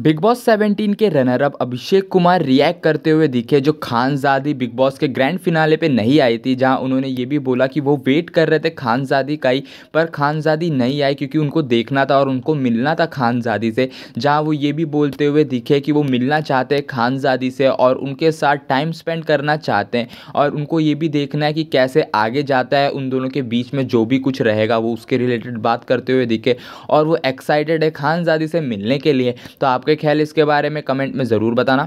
big Boss 17 के runner up Abhishek Kumar react करते हुए दिखे जो खानजादी बिग बॉस के ग्रैंड फिनाले पे नहीं आई थी जहां उन्होंने ये भी बोला कि वो वेट कर रहे थे खानजादी का ही पर खानजादी नहीं आई क्योंकि उनको देखना था और उनको मिलना था खानजादी से जहां वो ये भी बोलते हुए दिखे कि वो मिलना चाहते हैं खानजादी से और उनके साथ टाइम स्पेंड करना चाहते हैं और उनको ये भी देखना है कि कैसे आगे जाता है उन दोनों के बीच में जो भी कुछ रहेगा वो उसके रिलेटेड बात करते हुए दिखे और वो एक्साइटेड है खानजादी से मिलने के लिए तो आप आपके ख्याल इसके बारे में कमेंट में ज़रूर बताना